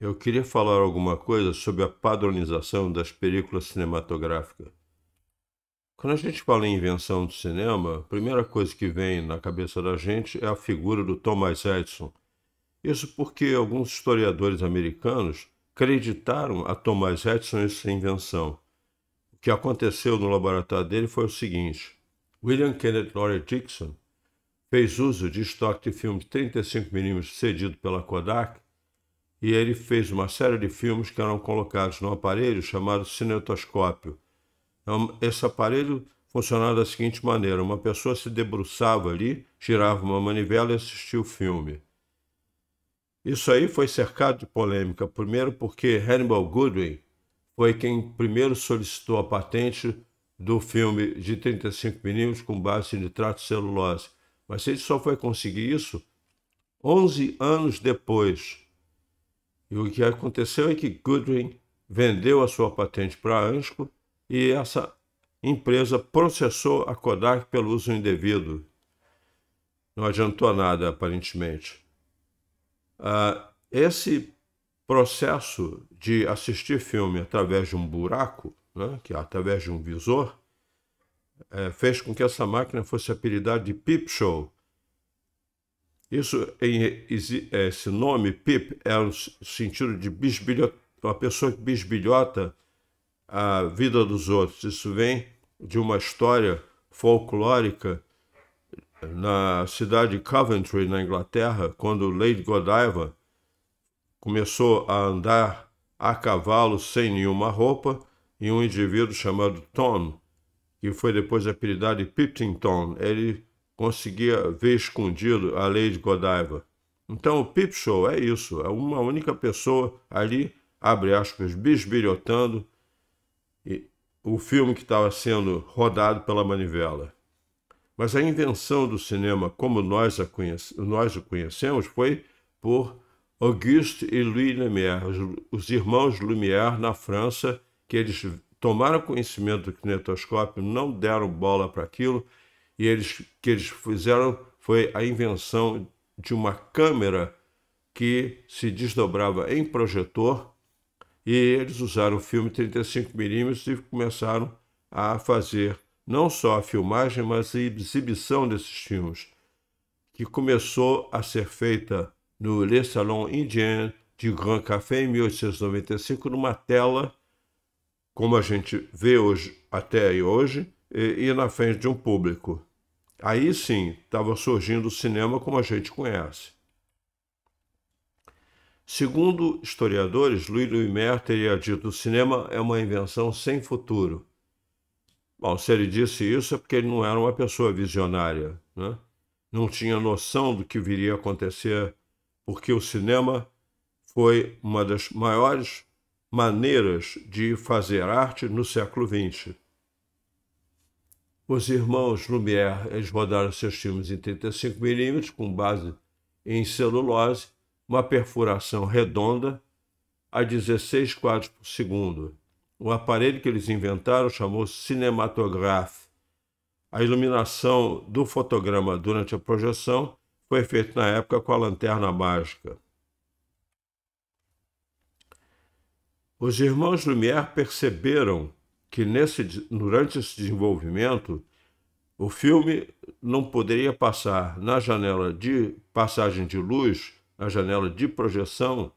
Eu queria falar alguma coisa sobre a padronização das películas cinematográficas. Quando a gente fala em invenção do cinema, a primeira coisa que vem na cabeça da gente é a figura do Thomas Edison. Isso porque alguns historiadores americanos acreditaram a Thomas Edison essa invenção. O que aconteceu no laboratório dele foi o seguinte: William Kenneth Laurie Dixon fez uso de estoque de filme 35mm cedido pela Kodak e ele fez uma série de filmes que eram colocados num aparelho chamado cinetoscópio. É esse aparelho funcionava da seguinte maneira: uma pessoa se debruçava ali, girava uma manivela e assistia o filme. Isso aí foi cercado de polêmica, primeiro porque Hannibal Goodwin foi quem primeiro solicitou a patente do filme de 35 minutos com base em nitrato celulose. Mas ele só foi conseguir isso 11 anos depois e o que aconteceu é que Goodwin vendeu a sua patente para a Ansco e essa empresa processou a Kodak pelo uso indevido. Não adiantou nada, aparentemente. Uh, esse processo de assistir filme através de um buraco, né, que é através de um visor, é, fez com que essa máquina fosse apelidada de Peep Show, isso em, é, esse nome, pip, é o sentido de bisbilhota, uma pessoa que bisbilhota a vida dos outros. Isso vem de uma história folclórica na cidade de Coventry, na Inglaterra, quando Lady Godiva começou a andar a cavalo sem nenhuma roupa e um indivíduo chamado Tom, que foi depois apelidado de Piptington, ele conseguia ver escondido a lei de Godiva. Então o Pip Show é isso, é uma única pessoa ali, abre aspas, bisbilhotando e o filme que estava sendo rodado pela manivela. Mas a invenção do cinema como nós, conhece, nós o conhecemos foi por Auguste e Louis Lumière, os irmãos Lumière na França, que eles tomaram conhecimento do kinetoscópio, não deram bola para aquilo e eles que eles fizeram foi a invenção de uma câmera que se desdobrava em projetor e eles usaram o filme 35mm e começaram a fazer não só a filmagem, mas a exibição desses filmes, que começou a ser feita no Le Salon Indien de Grand Café em 1895, numa tela, como a gente vê hoje, até hoje, e, e na frente de um público. Aí sim, estava surgindo o cinema como a gente conhece. Segundo historiadores, Louis Lumière teria dito: o cinema é uma invenção sem futuro. Bom, se ele disse isso é porque ele não era uma pessoa visionária, né? não tinha noção do que viria a acontecer, porque o cinema foi uma das maiores maneiras de fazer arte no século XX. Os irmãos Lumière eles rodaram seus filmes em 35mm com base em celulose, uma perfuração redonda a 16 quadros por segundo. O aparelho que eles inventaram chamou-se cinematograph. A iluminação do fotograma durante a projeção foi feita na época com a lanterna mágica. Os irmãos Lumière perceberam que nesse, durante esse desenvolvimento o filme não poderia passar na janela de passagem de luz, na janela de projeção,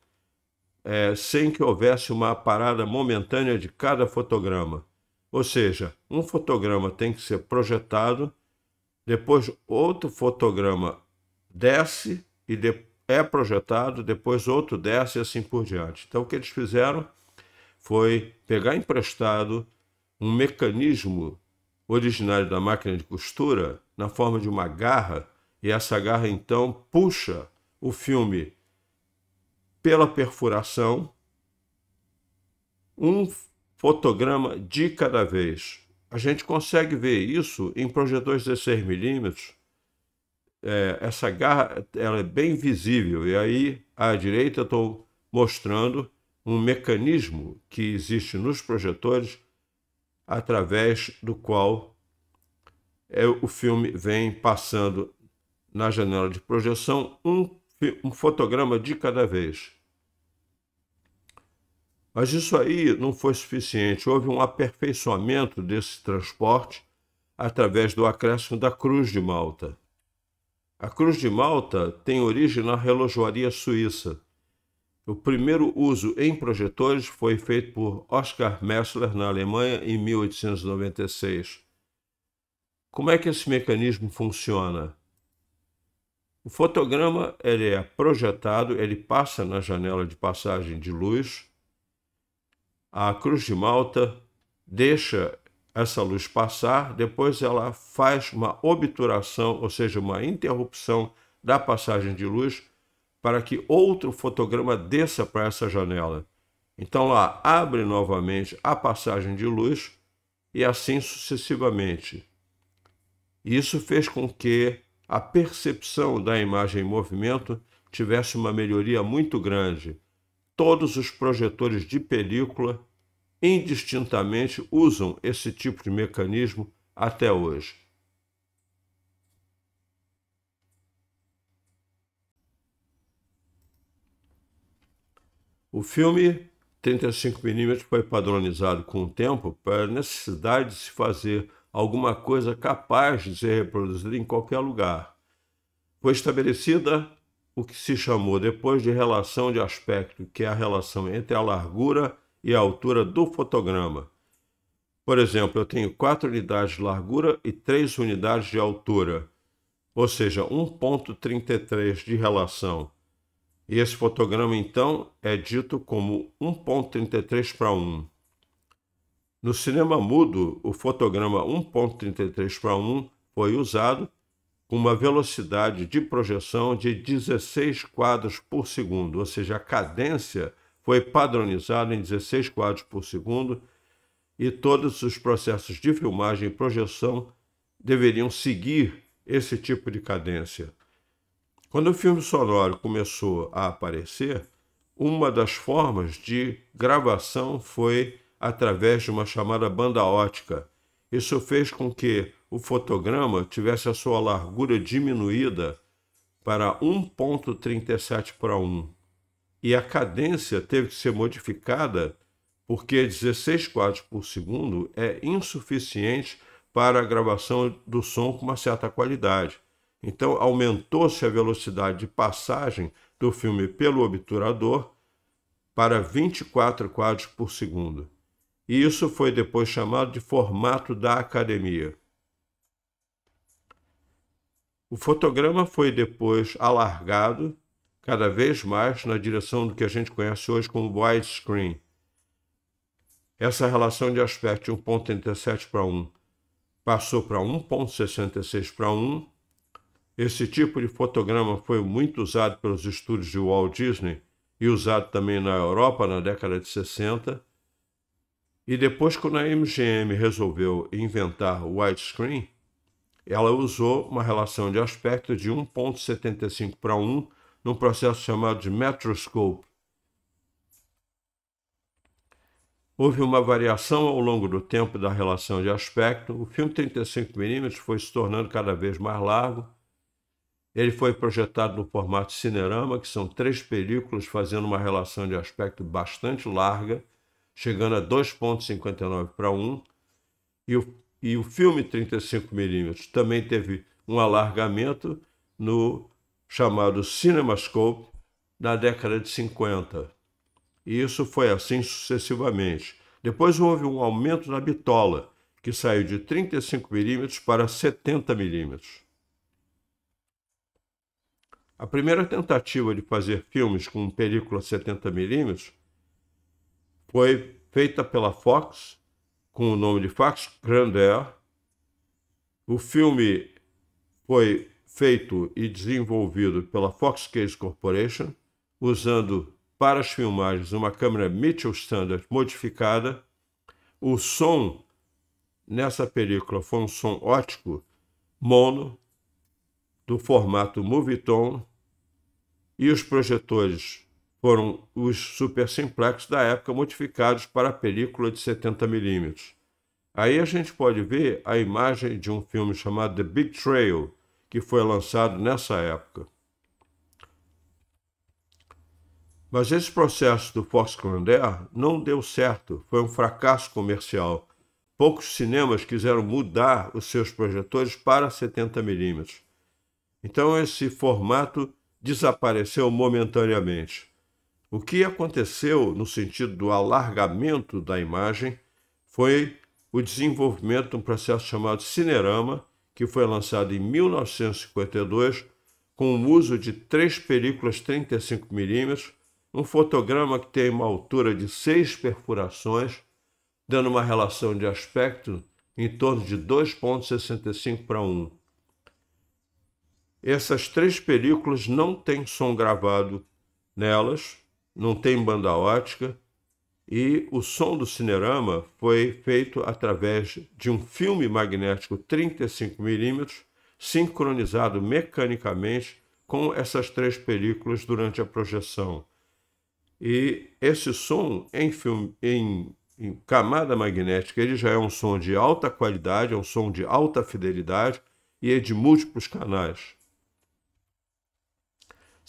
é, sem que houvesse uma parada momentânea de cada fotograma. Ou seja, um fotograma tem que ser projetado, depois outro fotograma desce e de, é projetado, depois outro desce e assim por diante. Então o que eles fizeram foi pegar emprestado um mecanismo originário da máquina de costura na forma de uma garra, e essa garra então puxa o filme pela perfuração, um fotograma de cada vez. A gente consegue ver isso em projetores 16mm. É, essa garra ela é bem visível, e aí à direita estou mostrando um mecanismo que existe nos projetores através do qual é, o filme vem passando na janela de projeção um, um fotograma de cada vez. Mas isso aí não foi suficiente. Houve um aperfeiçoamento desse transporte através do acréscimo da Cruz de Malta. A Cruz de Malta tem origem na relojoaria suíça o primeiro uso em projetores foi feito por Oskar Messler na Alemanha em 1896. Como é que esse mecanismo funciona? O fotograma ele é projetado, ele passa na janela de passagem de luz. A cruz de Malta deixa essa luz passar, depois ela faz uma obturação, ou seja, uma interrupção da passagem de luz para que outro fotograma desça para essa janela. Então lá abre novamente a passagem de luz e assim sucessivamente. Isso fez com que a percepção da imagem em movimento tivesse uma melhoria muito grande. Todos os projetores de película indistintamente usam esse tipo de mecanismo até hoje. O filme 35mm foi padronizado com o tempo para a necessidade de se fazer alguma coisa capaz de ser reproduzida em qualquer lugar. Foi estabelecida o que se chamou depois de relação de aspecto, que é a relação entre a largura e a altura do fotograma. Por exemplo, eu tenho 4 unidades de largura e 3 unidades de altura, ou seja, 1.33 de relação. E esse fotograma, então, é dito como 1.33 para 1. No cinema mudo, o fotograma 1.33 para 1 foi usado com uma velocidade de projeção de 16 quadros por segundo, ou seja, a cadência foi padronizada em 16 quadros por segundo e todos os processos de filmagem e projeção deveriam seguir esse tipo de cadência. Quando o filme sonoro começou a aparecer, uma das formas de gravação foi através de uma chamada banda ótica. Isso fez com que o fotograma tivesse a sua largura diminuída para 1.37 para 1. E a cadência teve que ser modificada porque 16 quadros por segundo é insuficiente para a gravação do som com uma certa qualidade. Então aumentou-se a velocidade de passagem do filme pelo obturador para 24 quadros por segundo. E isso foi depois chamado de formato da academia. O fotograma foi depois alargado cada vez mais na direção do que a gente conhece hoje como widescreen. Essa relação de aspecto de 1.37 para 1 passou para 1.66 para 1 esse tipo de fotograma foi muito usado pelos estúdios de Walt Disney e usado também na Europa na década de 60. E depois, quando a MGM resolveu inventar o widescreen, ela usou uma relação de aspecto de 1,75 para 1 num processo chamado de metroscope. Houve uma variação ao longo do tempo da relação de aspecto. O filme 35mm foi se tornando cada vez mais largo ele foi projetado no formato Cinerama, que são três películas fazendo uma relação de aspecto bastante larga, chegando a 2,59 para 1. E o, e o filme 35mm também teve um alargamento no chamado CinemaScope na década de 50. E isso foi assim sucessivamente. Depois houve um aumento na bitola, que saiu de 35mm para 70mm. A primeira tentativa de fazer filmes com película 70mm foi feita pela Fox, com o nome de Fox Grandeur. O filme foi feito e desenvolvido pela Fox Case Corporation, usando para as filmagens uma câmera Mitchell Standard modificada. O som nessa película foi um som ótico mono do formato Moviton e os projetores foram os Super Simplex da época modificados para a película de 70mm. Aí a gente pode ver a imagem de um filme chamado The Big Trail, que foi lançado nessa época. Mas esse processo do Fox Air não deu certo, foi um fracasso comercial. Poucos cinemas quiseram mudar os seus projetores para 70mm. Então esse formato desapareceu momentaneamente. O que aconteceu no sentido do alargamento da imagem foi o desenvolvimento de um processo chamado Cinerama, que foi lançado em 1952 com o uso de três películas 35mm, um fotograma que tem uma altura de seis perfurações, dando uma relação de aspecto em torno de 2,65 para 1. Essas três películas não têm som gravado nelas, não tem banda ótica, e o som do Cinerama foi feito através de um filme magnético 35mm sincronizado mecanicamente com essas três películas durante a projeção. E esse som em, filme, em, em camada magnética ele já é um som de alta qualidade, é um som de alta fidelidade e é de múltiplos canais.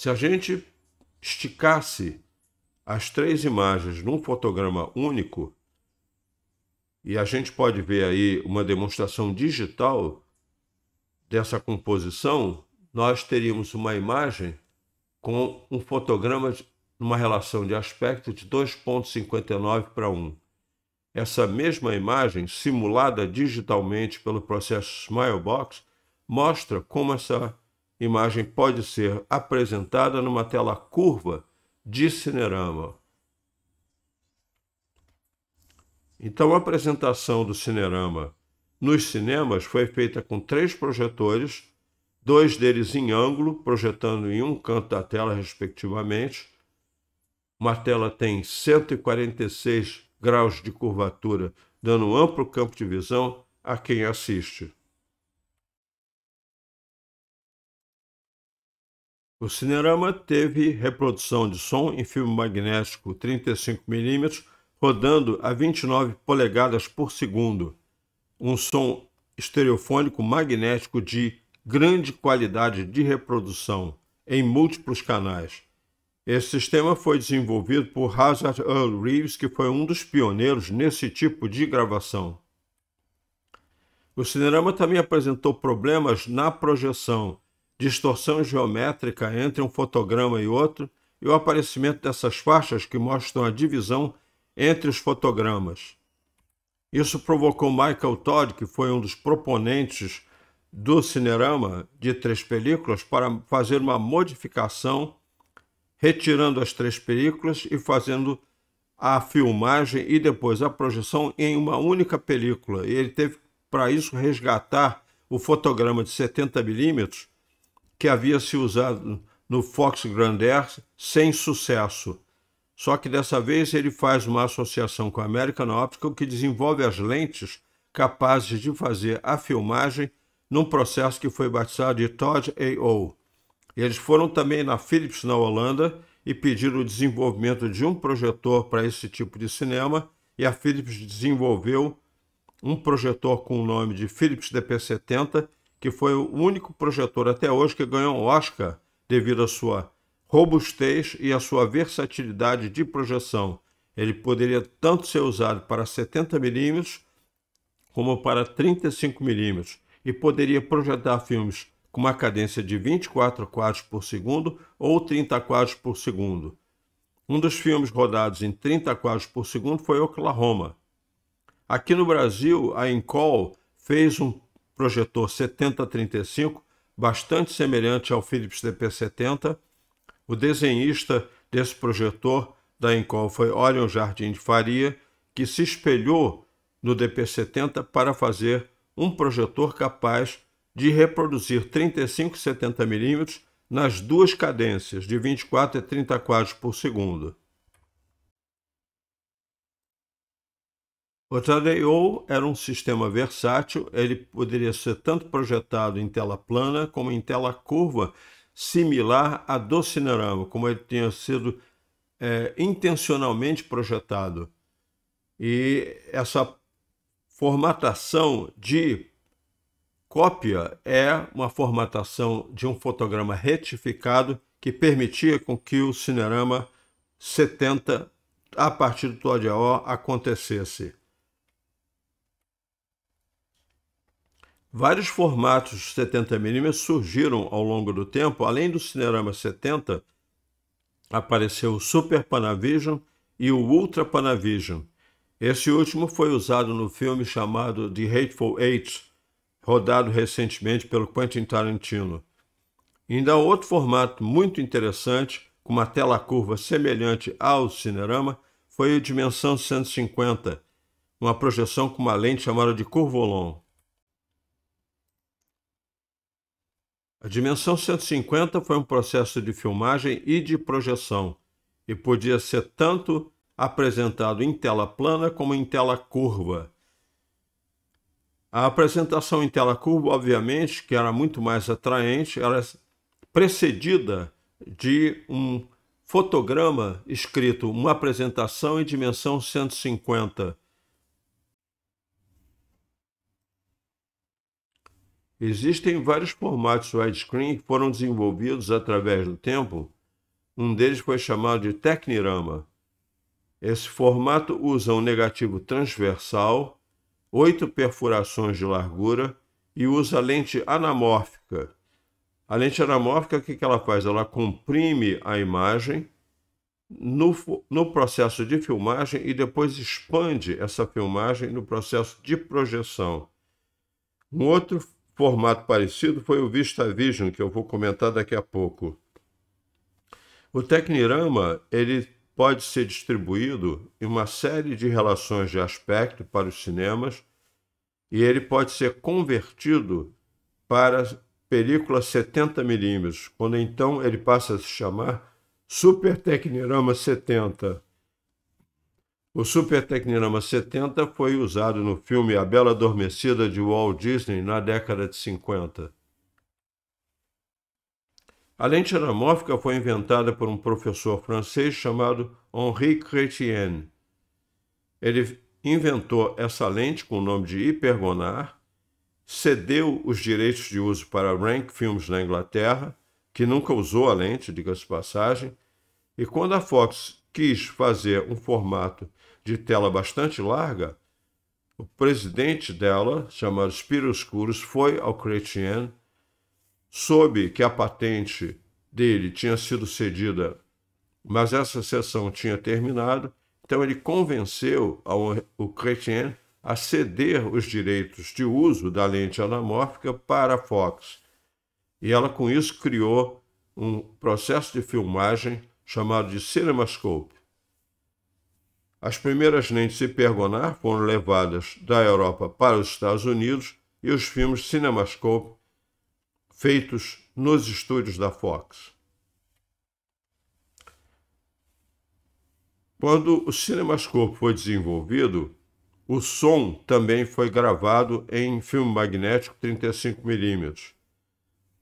Se a gente esticasse as três imagens num fotograma único, e a gente pode ver aí uma demonstração digital dessa composição, nós teríamos uma imagem com um fotograma numa relação de aspecto de 2,59 para 1. Essa mesma imagem, simulada digitalmente pelo processo Smilebox, mostra como essa imagem pode ser apresentada numa tela curva de Cinerama. Então, a apresentação do Cinerama nos cinemas foi feita com três projetores, dois deles em ângulo, projetando em um canto da tela, respectivamente. Uma tela tem 146 graus de curvatura, dando um amplo campo de visão a quem assiste. O Cinerama teve reprodução de som em filme magnético 35mm, rodando a 29 polegadas por segundo. Um som estereofônico magnético de grande qualidade de reprodução em múltiplos canais. Esse sistema foi desenvolvido por Hazard Earl Reeves, que foi um dos pioneiros nesse tipo de gravação. O Cinerama também apresentou problemas na projeção distorção geométrica entre um fotograma e outro e o aparecimento dessas faixas que mostram a divisão entre os fotogramas. Isso provocou Michael Todd, que foi um dos proponentes do Cinerama de três películas, para fazer uma modificação, retirando as três películas e fazendo a filmagem e depois a projeção em uma única película. E ele teve para isso resgatar o fotograma de 70 milímetros que havia se usado no Fox Grand Air sem sucesso. Só que dessa vez ele faz uma associação com a American Optical que desenvolve as lentes capazes de fazer a filmagem num processo que foi batizado de Todd A.O. Eles foram também na Philips, na Holanda, e pediram o desenvolvimento de um projetor para esse tipo de cinema, e a Philips desenvolveu um projetor com o nome de Philips DP70 que foi o único projetor até hoje que ganhou um Oscar devido à sua robustez e à sua versatilidade de projeção. Ele poderia tanto ser usado para 70 mm como para 35 mm e poderia projetar filmes com uma cadência de 24 quadros por segundo ou 30 quadros por segundo. Um dos filmes rodados em 30 quadros por segundo foi Oklahoma. Aqui no Brasil, a Incol fez um projetor 7035, bastante semelhante ao Philips DP70. O desenhista desse projetor da Incol foi Orion Jardim de Faria, que se espelhou no DP70 para fazer um projetor capaz de reproduzir 35 70 mm nas duas cadências de 24 e 30 quadros por segundo. O Tradeio era um sistema versátil, ele poderia ser tanto projetado em tela plana como em tela curva, similar a do Cinerama, como ele tinha sido é, intencionalmente projetado. E essa formatação de cópia é uma formatação de um fotograma retificado que permitia com que o Cinerama 70, a partir do Todd acontecesse. Vários formatos 70mm surgiram ao longo do tempo, além do Cinerama 70, apareceu o Super Panavision e o Ultra Panavision. Esse último foi usado no filme chamado The Hateful Eight, rodado recentemente pelo Quentin Tarantino. Ainda há outro formato muito interessante, com uma tela curva semelhante ao Cinerama, foi o Dimensão 150, uma projeção com uma lente chamada de Curvolon. A Dimensão 150 foi um processo de filmagem e de projeção e podia ser tanto apresentado em tela plana como em tela curva. A apresentação em tela curva, obviamente, que era muito mais atraente, era precedida de um fotograma escrito uma apresentação em dimensão 150 Existem vários formatos widescreen que foram desenvolvidos através do tempo. Um deles foi chamado de Technirama. Esse formato usa um negativo transversal, oito perfurações de largura e usa lente anamórfica. A lente anamórfica, o que ela faz? Ela comprime a imagem no, no processo de filmagem e depois expande essa filmagem no processo de projeção. Um outro formato parecido foi o Vista Vision, que eu vou comentar daqui a pouco. O Tecnirama ele pode ser distribuído em uma série de relações de aspecto para os cinemas e ele pode ser convertido para película 70mm, quando então ele passa a se chamar Super Tecnirama 70. O Super Tecnirama 70 foi usado no filme A Bela Adormecida de Walt Disney na década de 50. A lente anamórfica foi inventada por um professor francês chamado Henri Chrétien. Ele inventou essa lente com o nome de Hipergonar, cedeu os direitos de uso para Rank Films na Inglaterra, que nunca usou a lente, diga-se passagem, e quando a Fox quis fazer um formato de tela bastante larga, o presidente dela, chamado Spiros Curos, foi ao Chrétien, soube que a patente dele tinha sido cedida, mas essa sessão tinha terminado, então ele convenceu ao, o Chrétien a ceder os direitos de uso da lente anamórfica para a Fox. E ela, com isso, criou um processo de filmagem chamado de CinemaScope. As primeiras lentes Hipergonar foram levadas da Europa para os Estados Unidos e os filmes CinemaScope feitos nos estúdios da Fox. Quando o CinemaScope foi desenvolvido, o som também foi gravado em filme magnético 35mm,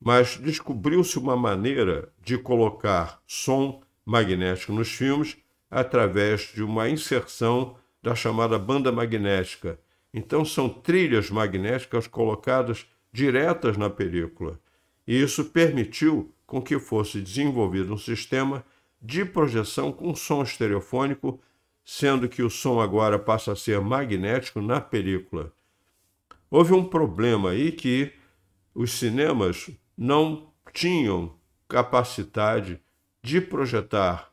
mas descobriu-se uma maneira de colocar som magnético nos filmes através de uma inserção da chamada banda magnética. Então, são trilhas magnéticas colocadas diretas na película. E isso permitiu com que fosse desenvolvido um sistema de projeção com som estereofônico, sendo que o som agora passa a ser magnético na película. Houve um problema aí que os cinemas não tinham capacidade de projetar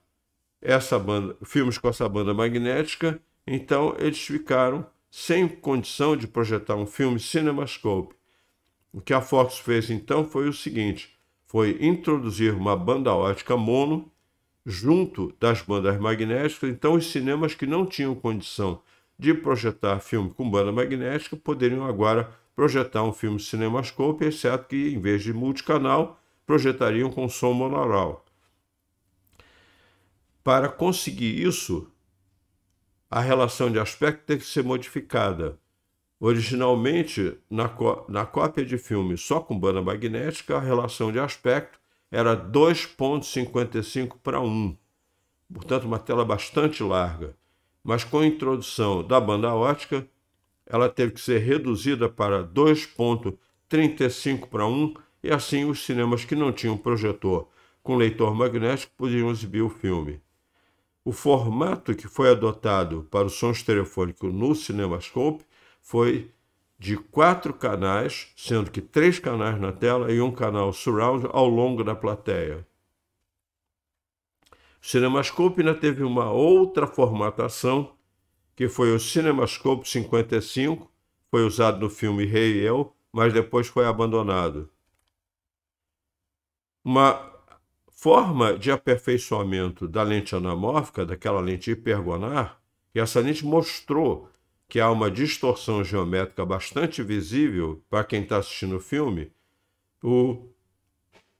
essa banda, filmes com essa banda magnética, então eles ficaram sem condição de projetar um filme CinemaScope. O que a Fox fez então foi o seguinte: foi introduzir uma banda ótica mono junto das bandas magnéticas, então os cinemas que não tinham condição de projetar filme com banda magnética poderiam agora projetar um filme CinemaScope, exceto que em vez de multicanal, projetariam com som monoral. Para conseguir isso, a relação de aspecto tem que ser modificada. Originalmente, na, na cópia de filme só com banda magnética, a relação de aspecto era 2,55 para 1, portanto, uma tela bastante larga. Mas com a introdução da banda ótica, ela teve que ser reduzida para 2,35 para 1, e assim os cinemas que não tinham projetor com leitor magnético podiam exibir o filme. O formato que foi adotado para o som telefônicos no CinemaScope foi de quatro canais, sendo que três canais na tela e um canal surround ao longo da plateia. O CinemaScope ainda teve uma outra formatação, que foi o CinemaScope 55, foi usado no filme Rei hey e Eu, mas depois foi abandonado. Uma forma de aperfeiçoamento da lente anamórfica, daquela lente hipergonar, que essa lente mostrou que há uma distorção geométrica bastante visível para quem está assistindo o filme, o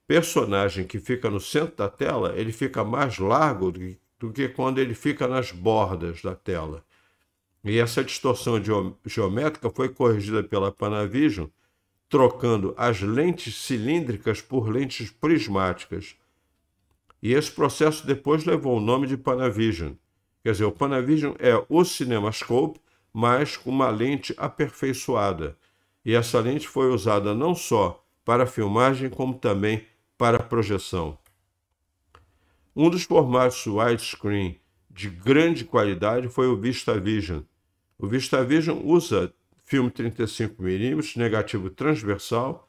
personagem que fica no centro da tela, ele fica mais largo do que quando ele fica nas bordas da tela. E essa distorção geométrica foi corrigida pela Panavision, trocando as lentes cilíndricas por lentes prismáticas, e esse processo depois levou o nome de Panavision. Quer dizer, o Panavision é o CinemaScope, mas com uma lente aperfeiçoada. E essa lente foi usada não só para filmagem, como também para projeção. Um dos formatos widescreen de grande qualidade foi o VistaVision. O VistaVision usa filme 35mm negativo transversal,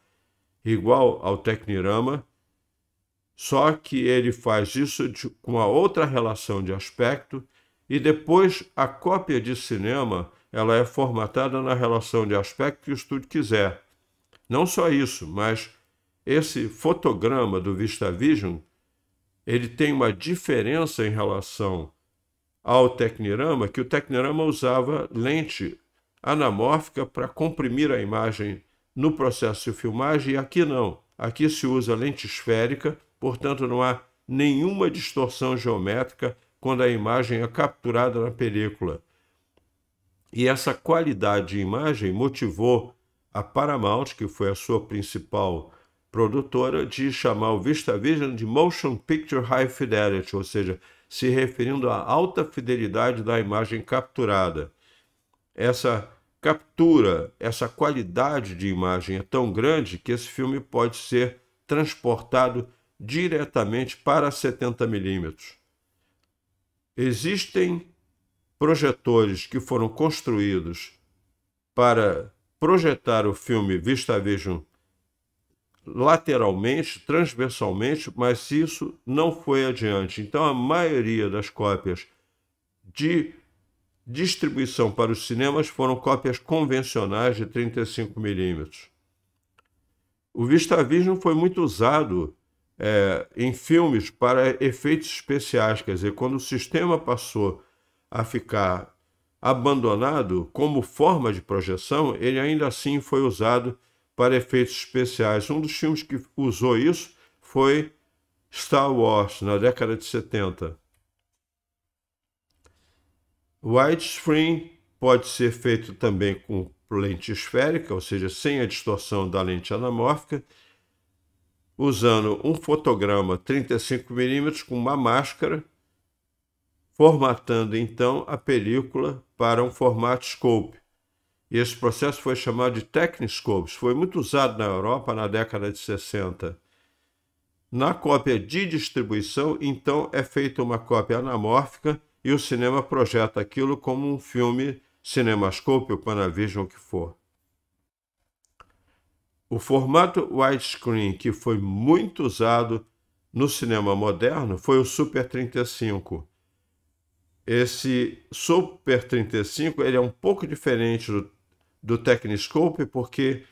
igual ao Technirama, só que ele faz isso de, com a outra relação de aspecto e depois a cópia de cinema ela é formatada na relação de aspecto que o estúdio quiser. Não só isso, mas esse fotograma do VistaVision ele tem uma diferença em relação ao Tecnirama, que o Tecnirama usava lente anamórfica para comprimir a imagem no processo de filmagem e aqui não. Aqui se usa lente esférica portanto, não há nenhuma distorção geométrica quando a imagem é capturada na película. E essa qualidade de imagem motivou a Paramount, que foi a sua principal produtora, de chamar o Vista Vision de Motion Picture High Fidelity, ou seja, se referindo à alta fidelidade da imagem capturada. Essa captura, essa qualidade de imagem é tão grande que esse filme pode ser transportado diretamente para 70 milímetros. Existem projetores que foram construídos para projetar o filme vista a lateralmente, transversalmente, mas isso não foi adiante. Então a maioria das cópias de distribuição para os cinemas foram cópias convencionais de 35 milímetros. O Vista foi muito usado é, em filmes para efeitos especiais. Quer dizer, quando o sistema passou a ficar abandonado como forma de projeção, ele ainda assim foi usado para efeitos especiais. Um dos filmes que usou isso foi Star Wars, na década de 70. Widescreen pode ser feito também com lente esférica, ou seja, sem a distorção da lente anamórfica, usando um fotograma 35mm com uma máscara, formatando então a película para um formato scope. E esse processo foi chamado de Techniscopes, foi muito usado na Europa na década de 60. Na cópia de distribuição, então, é feita uma cópia anamórfica e o cinema projeta aquilo como um filme cinemascope ou panavision que for. O formato widescreen que foi muito usado no cinema moderno foi o Super 35. Esse Super 35 ele é um pouco diferente do, do Techniscope porque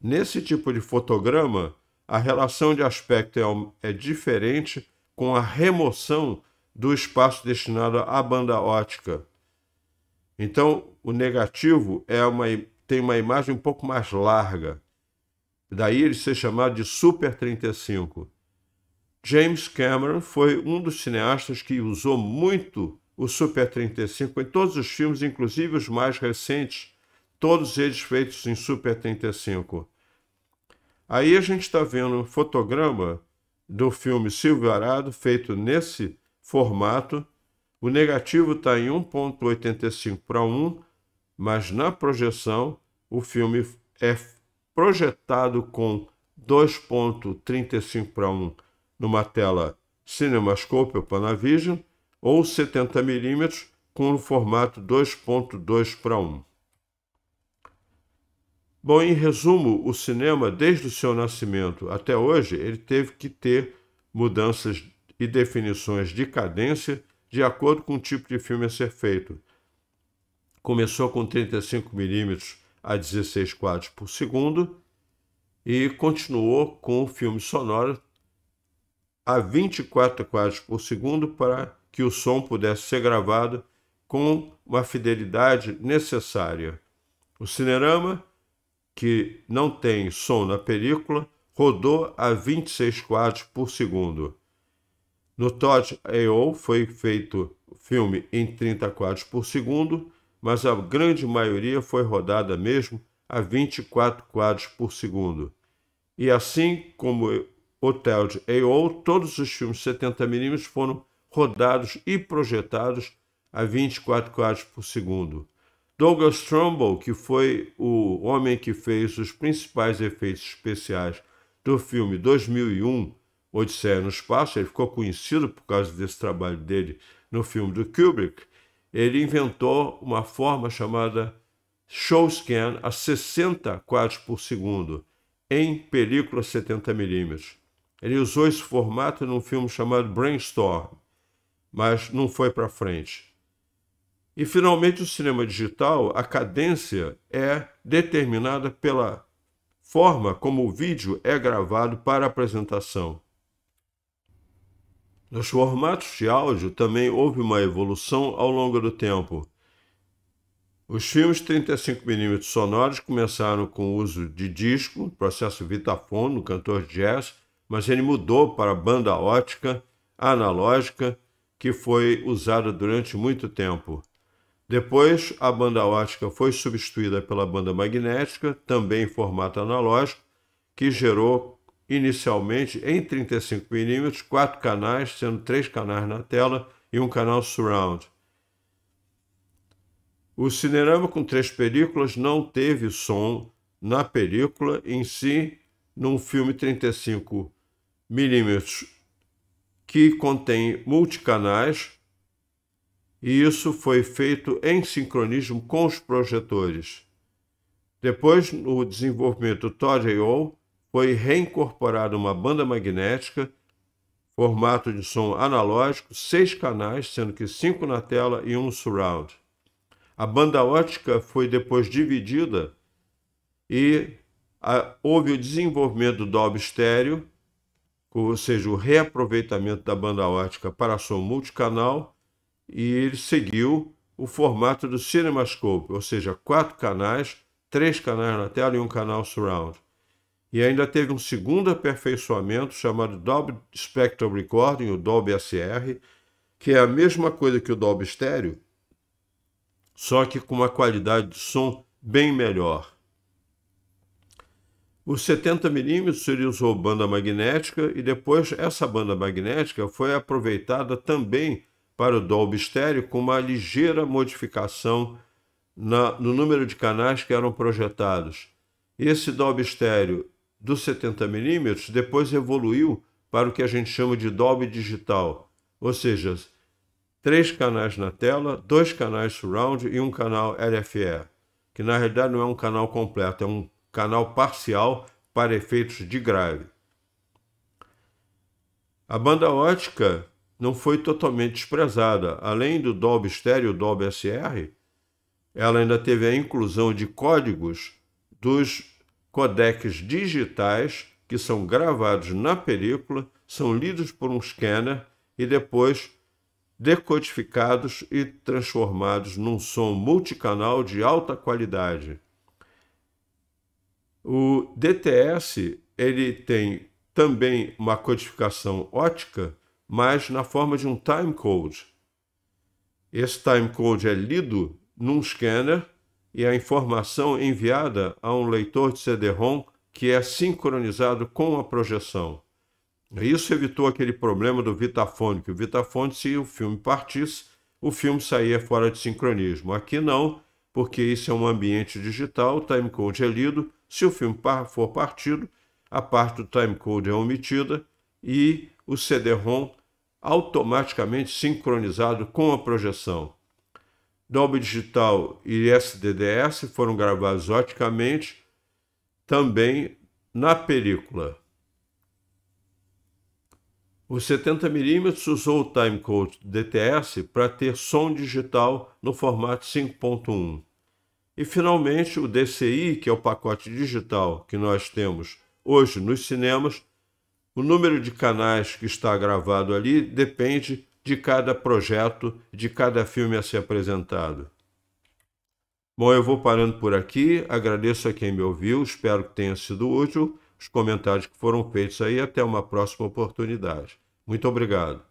nesse tipo de fotograma a relação de aspecto é, é diferente com a remoção do espaço destinado à banda ótica. Então, o negativo é uma, tem uma imagem um pouco mais larga daí ele ser chamado de Super 35. James Cameron foi um dos cineastas que usou muito o Super 35 em todos os filmes, inclusive os mais recentes, todos eles feitos em Super 35. Aí a gente está vendo um fotograma do filme Silvio Arado, feito nesse formato. O negativo está em 1,85 para 1, mas na projeção o filme é projetado com 2.35 para 1 numa tela CinemaScope ou Panavision ou 70mm com o formato 2.2 para 1. Bom, em resumo, o cinema, desde o seu nascimento até hoje, ele teve que ter mudanças e definições de cadência de acordo com o tipo de filme a ser feito. Começou com 35mm a 16 quadros por segundo e continuou com o filme sonoro a 24 quadros por segundo para que o som pudesse ser gravado com uma fidelidade necessária. O Cinerama, que não tem som na película, rodou a 26 quadros por segundo. No Todd A.O. foi feito o filme em 30 quadros por segundo mas a grande maioria foi rodada mesmo a 24 quadros por segundo. E assim como Hotel de A.O., todos os filmes 70mm foram rodados e projetados a 24 quadros por segundo. Douglas Trumbull, que foi o homem que fez os principais efeitos especiais do filme 2001, Odisseia no Espaço, ele ficou conhecido por causa desse trabalho dele no filme do Kubrick, ele inventou uma forma chamada show scan a 60 quadros por segundo em película 70mm. Ele usou esse formato num filme chamado Brainstorm, mas não foi para frente. E finalmente, o cinema digital, a cadência é determinada pela forma como o vídeo é gravado para apresentação. Nos formatos de áudio também houve uma evolução ao longo do tempo. Os filmes 35mm sonoros começaram com o uso de disco, processo Vitaphone, no cantor jazz, mas ele mudou para banda ótica, analógica, que foi usada durante muito tempo. Depois, a banda ótica foi substituída pela banda magnética, também em formato analógico, que gerou inicialmente em 35mm, quatro canais, sendo três canais na tela e um canal surround. O Cinerama com três películas não teve som na película em si, num filme 35mm que contém multicanais, e isso foi feito em sincronismo com os projetores. Depois, no desenvolvimento do Todd Hale, foi reincorporada uma banda magnética, formato de som analógico, seis canais, sendo que cinco na tela e um surround. A banda ótica foi depois dividida e a, houve o desenvolvimento do Dolby Stereo, ou seja, o reaproveitamento da banda ótica para som multicanal, e ele seguiu o formato do CinemaScope, ou seja, quatro canais, três canais na tela e um canal surround e ainda teve um segundo aperfeiçoamento chamado Dolby spectral Recording, o Dolby SR, que é a mesma coisa que o Dolby Stereo, só que com uma qualidade de som bem melhor. Os 70mm ele usou banda magnética e depois essa banda magnética foi aproveitada também para o Dolby Stereo com uma ligeira modificação na, no número de canais que eram projetados. Esse Dolby Stereo dos 70 milímetros depois evoluiu para o que a gente chama de Dolby Digital, ou seja, três canais na tela, dois canais surround e um canal LFE, que na realidade não é um canal completo, é um canal parcial para efeitos de grave. A banda ótica não foi totalmente desprezada. Além do Dolby Stereo e Dolby SR, ela ainda teve a inclusão de códigos dos codecs digitais que são gravados na película, são lidos por um scanner e depois decodificados e transformados num som multicanal de alta qualidade. O DTS ele tem também uma codificação ótica, mas na forma de um timecode. Esse timecode é lido num scanner e a informação enviada a um leitor de CD-ROM que é sincronizado com a projeção. Isso evitou aquele problema do Vitafone, que o Vitafone, se o filme partisse, o filme saía fora de sincronismo. Aqui não, porque isso é um ambiente digital, timecode é lido, se o filme for partido, a parte do timecode é omitida e o CD-ROM automaticamente sincronizado com a projeção. Dolby Digital e SDDS foram gravados oticamente também na película. O 70mm usou o timecode DTS para ter som digital no formato 5.1. E finalmente o DCI, que é o pacote digital que nós temos hoje nos cinemas, o número de canais que está gravado ali depende de cada projeto, de cada filme a ser apresentado. Bom, eu vou parando por aqui. Agradeço a quem me ouviu, espero que tenha sido útil. Os comentários que foram feitos aí, até uma próxima oportunidade. Muito obrigado.